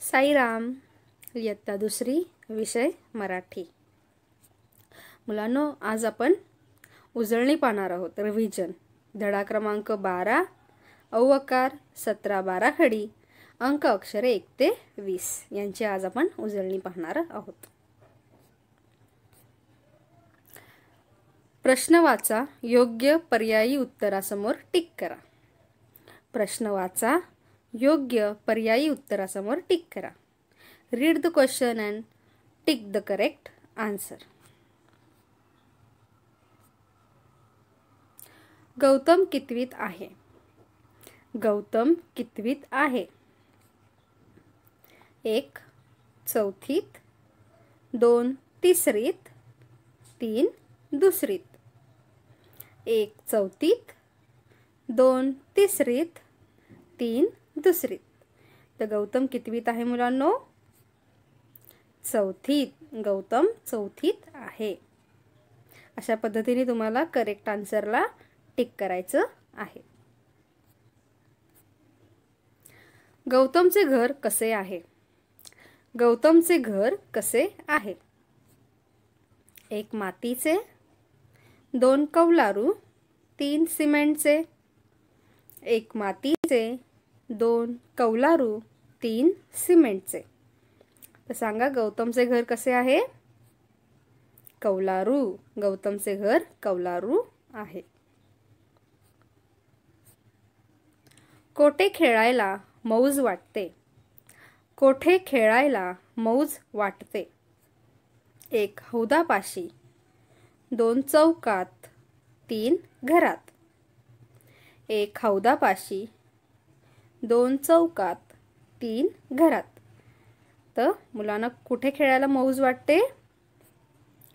साईराम इयत्ता दुसरी विषय मराठी मुलांनो आज आपण उजळणी पाहणार आहोत रिव्हिजन धडा क्रमांक बारा अवकार सतरा बारा खडी अंक अक्षरे एक ते वीस यांची आज आपण उजळणी पाहणार आहोत प्रश्न वाचा योग्य पर्यायी उत्तरासमोर टिक करा प्रश्न वाचा योग्य पर्यायी उत्तरासमोर टिक करा read the question and tick the correct answer Gautam कितवीत आहे गौतम कितवीत आहे एक चौथीत दोन तिसरीत तीन दुसरीत एक चौथीत दोन तिसरीत तीन दुसरीत तर गौतम कितवीत आहे मुलांनो चौथीत गौतम चौथीत आहे अशा पद्धतीने तुम्हाला करेक्ट आन्सरला टिक करायचं आहे गौतमचे घर कसे आहे गौतमचे घर कसे आहे एक मातीचे दोन कौलारू तीन सिमेंटचे एक मातीचे दोन कौलारू तीन सिमेंटचे तर सांगा गौतमचे घर कसे आहे कौलारू गौतमचे घर कौलारू आहे कोठे खेळायला मौज वाटते कोठे खेळायला मौज वाटते एक हौदापाशी दोन चौकात तीन घरात एक हौदापाशी दोन चौकात तीन घरात तर मुलांना कुठे खेळायला मौज वाटते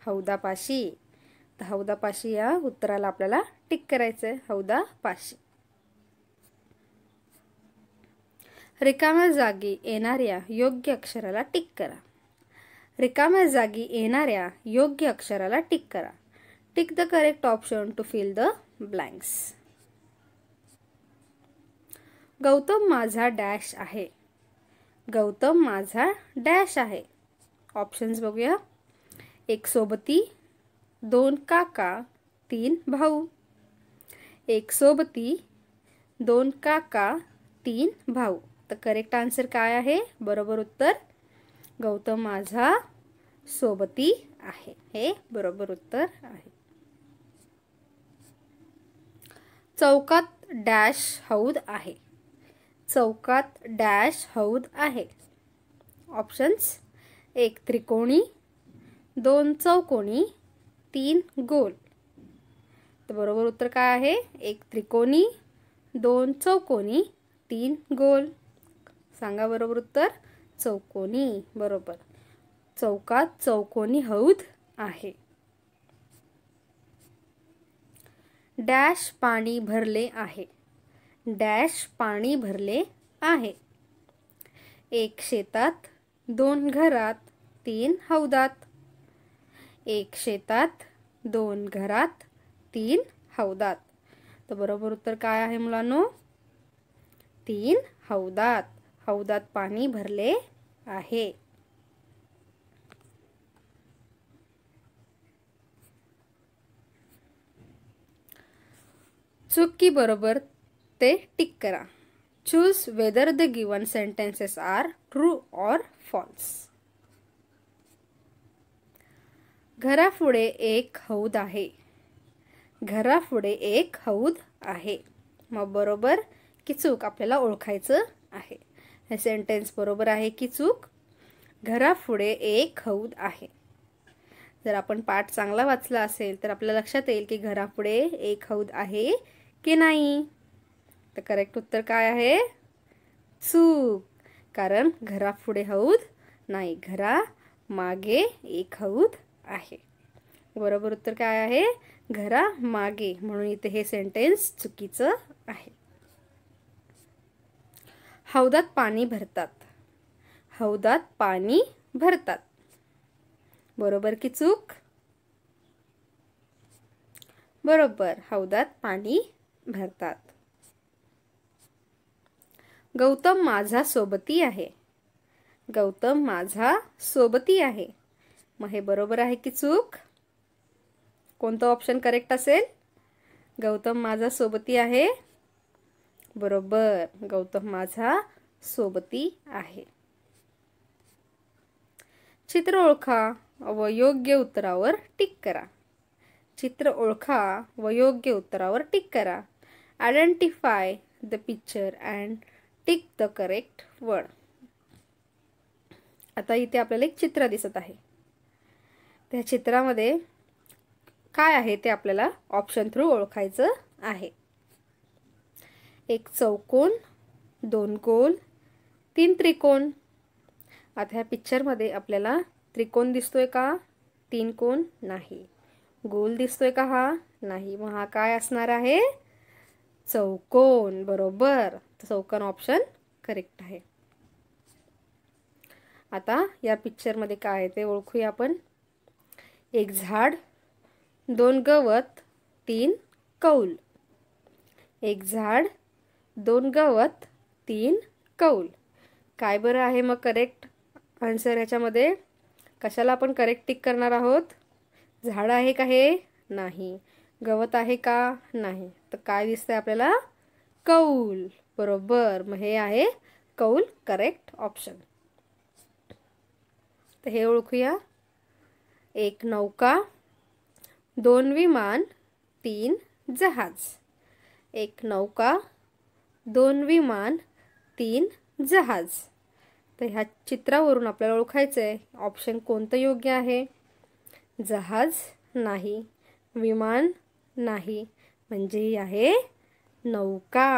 हौदापाशी तर हौदापाशी या उत्तराला आपल्याला टिक करायचं आहे हौदापाशी रिकाम्या जागी येणाऱ्या योग्य अक्षराला टिक करा रिकाम्या जागी येणाऱ्या योग्य अक्षराला टिक करा tick the correct option to fill the blanks Gautam माझा डॅश आहे गौतम माझा डॅश आहे ऑप्शन्स बघूया एक सोबती दोन काका तीन भाऊ एक सोबती दोन काका तीन भाऊ तर करेक्ट आन्सर काय आहे बरोबर उत्तर गौतम माझा सोबती आहे हे बरोबर उत्तर आहे चौकात डॅश हौद आहे चौकात डॅश हौद आहे ऑप्शन्स एक त्रिकोणी दोन चौकोणी तीन गोल तर बरोबर उत्तर काय आहे एक त्रिकोणी दोन चौकोनी तीन गोल सांगा बरोबर उत्तर चौकोनी बरोबर चौकात चौकोनी हौद आहे डॅश पाणी भरले आहे डॅश पाणी भरले आहे एक शेतात दोन घरात तीन हौदात एक शेतात दोन घरात तीन हौदात तर बरोबर उत्तर काय आहे मुलांनो तीन हौदात हौदात पाणी भरले आहे चुकी बरोबर ते टिक करा choose whether the given sentences are true or false घरापुढे एक हौद आहे घरापुढे एक हौद आहे मग बरोबर की चूक आपल्याला ओळखायचं आहे हे सेंटेन्स बरोबर आहे की चूक घरापुढे एक हौद आहे जर आपण पाठ चांगला वाचला असेल तर आपल्या लक्षात येईल की घरापुढे एक हौद आहे की नाही तर करेक्ट उत्तर काय आहे चूक कारण घरा पुढे हौद नाही घरा मागे एक हौद आहे बरोबर उत्तर काय आहे घरा मागे म्हणून इथे हे सेंटेन्स चुकीचं आहे हौदात पाणी भरतात हौदात पाणी भरतात बरोबर की चूक बरोबर हौदात पाणी भरतात गौतम माझा सोबती आहे गौतम माझा सोबती आहे मग हे बरोबर आहे की चूक कोणतं ऑप्शन करेक्ट असेल गौतम माझा सोबती आहे बरोबर गौतम माझा सोबती आहे चित्र ओळखा व योग्य उत्तरावर टिक करा चित्र ओळखा व योग्य उत्तरावर टिक करा identify the picture and tick the correct word आता इथे आपल्याला एक चित्र दिसत आहे त्या चित्रामध्ये काय आहे ते आपल्याला ऑप्शन थ्रू ओळखायचं आहे एक चौकोन दोन गोल तीन त्रिकोण आता ह्या पिक्चरमध्ये आपल्याला त्रिकोण दिसतोय का तीन कोण नाही गोल दिसतोय का हा नाही मग हा काय असणार आहे चौकोन बरोबर चौकन ऑप्शन करेक्ट आहे आता या पिक्चरमध्ये काय आहे ते ओळखूया आपण एक झाड दोन गवत तीन कौल एक झाड दोन गवत तीन कौल काय बरं आहे मग करेक्ट आन्सर ह्याच्यामध्ये कशाला आपण करेक्ट टिक करणार आहोत झाड आहे का हे नाही गवत आहे का नाही तर काय दिसतंय आपल्याला कौल बरोबर मग हे आहे कौल करेक्ट ऑप्शन तर हे ओळखूया एक नौका दोन विमान तीन जहाज एक नौका दोन विमान तीन जहाज तर ह्या चित्रावरून आपल्याला ओळखायचं आहे ऑप्शन कोणतं योग्य आहे जहाज नाही विमान नाही म्हणजे आहे नौका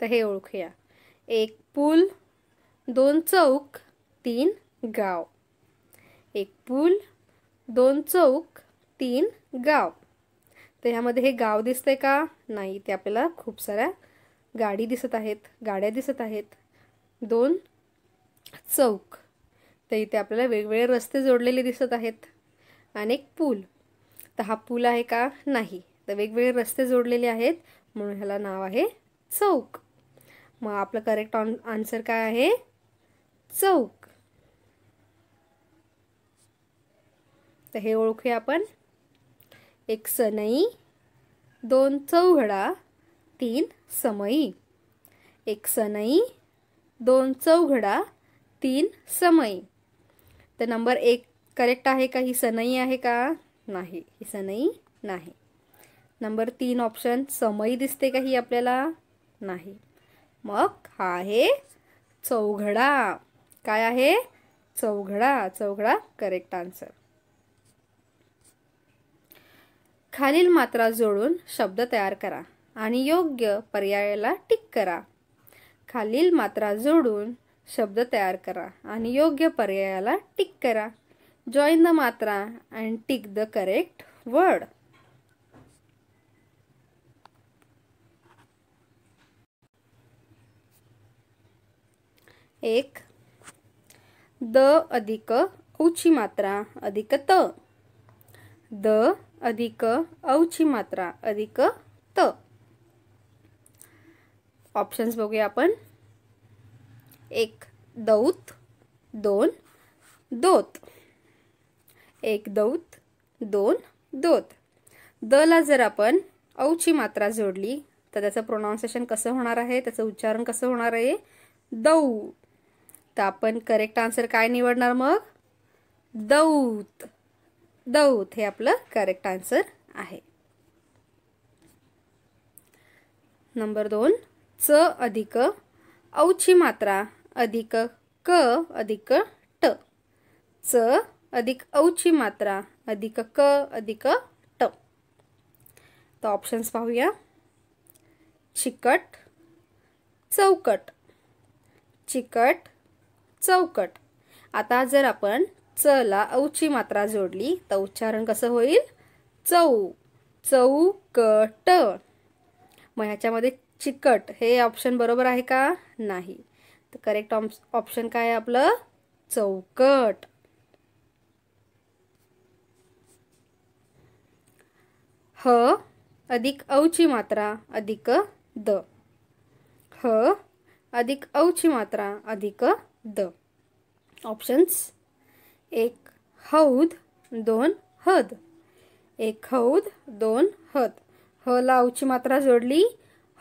तर हे ओळखूया एक पूल दोन चौक तीन गाव एक पूल दोन चौक तीन गाव तर ह्यामध्ये हे गाव दिसतंय का नाही ते आपल्याला खूप साऱ्या गाडी दिसत आहेत गाड्या दिसत आहेत दोन चौक तर इथे आपल्याला वेगवेगळे रस्ते जोडलेले दिसत आहेत आणि एक पूल तर हा पूल आहे का नाही तर वेगवेगळे रस्ते जोडलेले आहेत म्हणून ह्याला नाव आहे चौक मग आपलं करेक्ट ऑन आन्सर काय आहे चौक तर हे ओळखूया आपण एक सनई दोन चौघडा तीन समयी एक सनई दोन चौघडा तीन समयी तर नंबर एक करेक्ट आहे का ही सनई आहे का नाही ही सनई नाही नंबर तीन ऑप्शन समई दिसते का ही आपल्याला नाही मग हा आहे चौघडा काय आहे चौघडा चौघडा करेक्ट आन्सर खालील मात्रा जोडून शब्द तयार करा आणि योग्य पर्यायाला टिक करा खालील मात्रा जोडून शब्द तयार करा आणि योग्य पर्यायाला टिक करा जॉईन द मात्रा and tick the correct word एक द अधिक औची मात्रा अधिक त द अधिक औची मात्रा अधिक त ऑप्शन्स बघूया आपण एक दौत दोन दोत एक दौत दोन दोत द ला जर आपण औची मात्रा जोडली तर त्याचं प्रोनाऊन्सिएशन कसं होणार आहे त्याचं उच्चारण कसं होणार आहे दौ तर आपण करेक्ट आन्सर काय निवडणार मग दौत दौत हे आपलं करेक्ट आन्सर आहे नंबर दोन च अधिक औची मात्रा अधिक क अधिक ट च अधिक औची मात्रा अधिक क अधिक ट तर ऑप्शन्स पाहूया चिकट चौकट चिकट चौकट आता जर आपण च ला औची मात्रा जोडली तर उच्चारण कसं होईल चौ चौकट मग ह्याच्यामध्ये चिकट हे ऑप्शन बरोबर आहे का नाही तर करेक्ट ऑप्शन काय आहे आपलं चौकट ह अधिक औची मात्रा अधिक द ह अधिक औची मात्रा अधिक द ऑप्शन्स एक हौद दोन हद एक हौद दोन हद ह ला उची मात्रा जोडली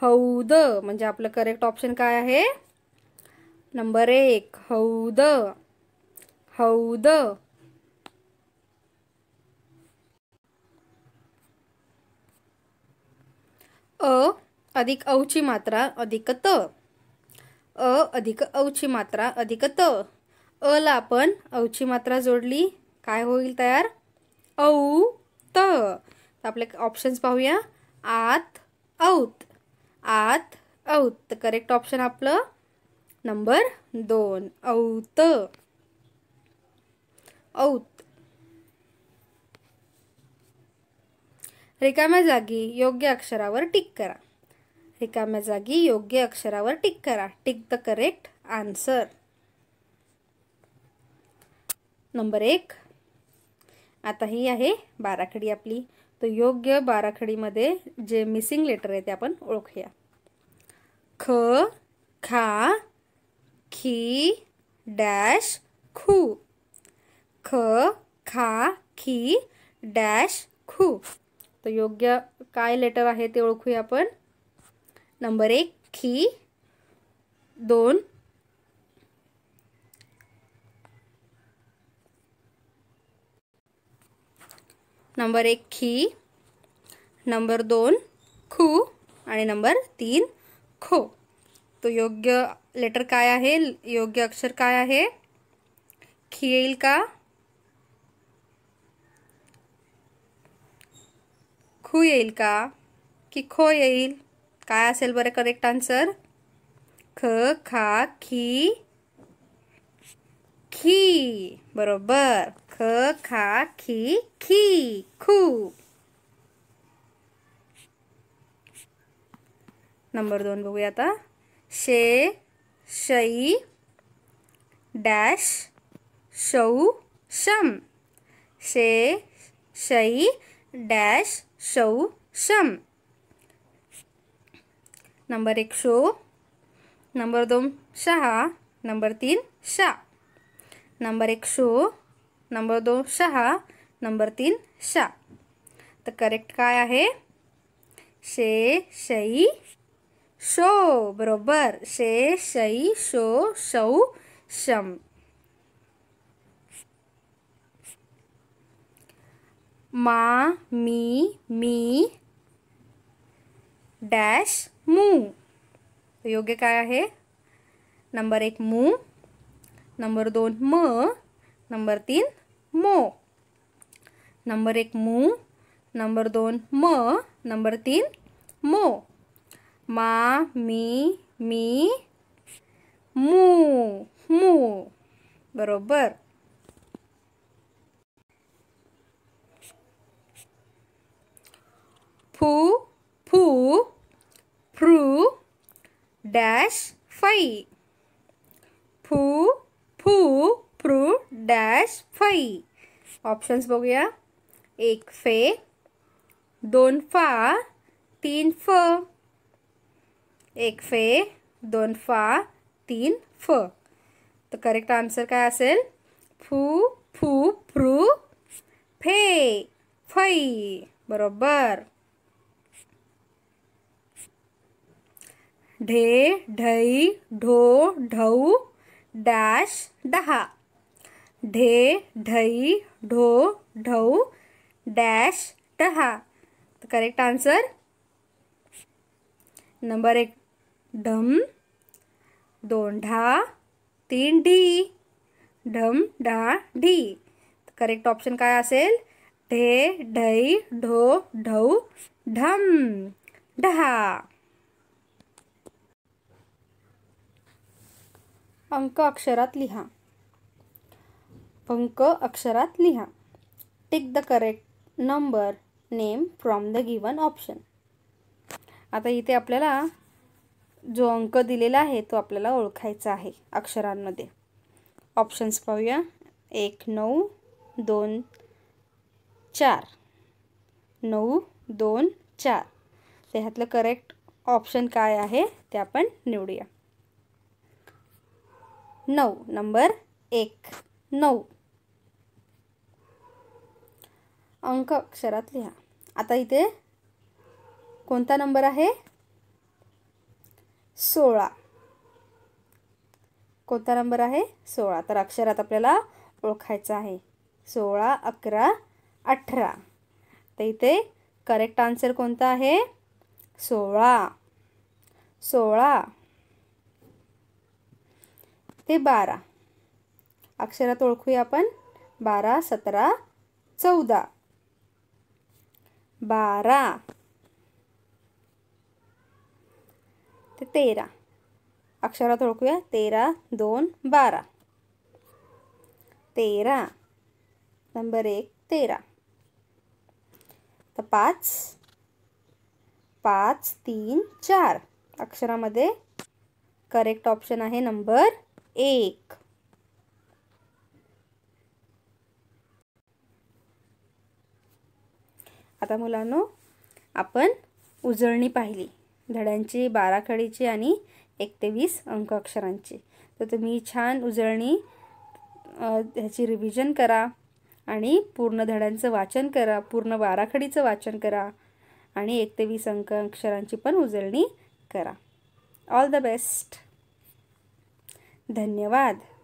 हौद म्हणजे आपलं करेक्ट ऑप्शन काय आहे नंबर एक हौद हौद अ अधिक औची मात्रा अधिक त अ अधिक अवची मात्रा अधिक त अ आपण अवची मात्रा जोडली काय होईल तयार औ त आपले ऑप्शन्स पाहूया आत औत आत औत करेक्ट ऑप्शन आपलं नंबर दोन औत औत रिकाम्या जागी योग्य अक्षरावर टिक करा रिकाम्या जागी योग्य अक्षरावर टिक करा tick the correct answer number एक आता ही आहे बाराखडी आपली तर योग्य बाराखडीमध्ये जे मिसिंग लेटर आहे ते आपण ओळखूया ख खा खी डॅश खू ख खा खी डॅश खू तर योग्य काय लेटर आहे ते ओळखूया आपण नंबर एक खी दोन नंबर एक खी नंबर दोन खू आणि नंबर तीन खो तो योग्य लेटर काय आहे योग्य अक्षर काय आहे खी येईल का खू येईल का की खो येईल काय असेल बरं करेक्ट आन्सर ख खा खी खी बरोबर ख खा खी खी खू नंबर दोन बघूया आता शे शई डॅश शौ शम शे शई डॅश शौ शम नंबर एक शो नंबर दो शाह नंबर तीन शाह नंबर एक शो नंबर दो शाह नंबर तीन शाह तो करेक्ट का है शे शई शो बरोबर शे शई शो शौ शम मा मी मी डैश मू योग्य काय आहे नंबर एक मू नंबर दोन म नंबर तीन मो नंबर एक मू नंबर दोन म नंबर तीन मो मा मी मी मू मू बरोबर फू फू prove dash five poo poo prove dash five options गया एक फे दोन फा तीन फ एक फे दोन फा तीन फ तो करेक्ट आंसर का फू फू प्रू फे फई बरोबर ढे ढई ढो ढऊ डॅश दहा ढे ढई ढो ढऊ डॅश दहा करेक्ट आन्सर नंबर एक ढम दोन ढा तीन ढी ढम ढा ढी करेक्ट ऑप्शन काय असेल ढे ढई ढो ढऊ ढम ढहा अंक अक्षरात लिहा अंक अक्षरात लिहा tick the correct number name from the given option आता इथे आपल्याला जो अंक दिलेला आहे तो आपल्याला ओळखायचा आहे अक्षरांमध्ये ऑप्शन्स पाहूया एक नऊ दोन चार नऊ दोन चार ह्यातलं करेक्ट ऑप्शन काय आहे ते आपण निवडूया नऊ नंबर एक नऊ अंक अक्षरात लिहा आता इथे कोणता नंबर आहे सोळा कोणता नंबर आहे सोळा तर अक्षरात आपल्याला ओळखायचा आहे सोळा अकरा अठरा तर इथे करेक्ट आन्सर कोणता आहे सोळा सोळा ते बारा अक्षरात ओळखूया आपण बारा सतरा चौदा बारा ते तेरा अक्षरात ओळखूया तेरा दोन बारा तेरा नंबर एक तेरा तर पाच पाच तीन चार अक्षरामध्ये करेक्ट ऑप्शन आहे नंबर एक आता मुलांनो आपण उजळणी पाहिली धड्यांची बाराखडीची आणि एक ते वीस अंक अक्षरांची तर तुम्ही छान उजळणी ह्याची रिव्हिजन करा आणि पूर्ण धड्यांचं वाचन करा पूर्ण बाराखडीचं वाचन करा आणि एक ते वीस अंक अक्षरांची पण उजळणी करा ऑल द बेस्ट धन्यवाद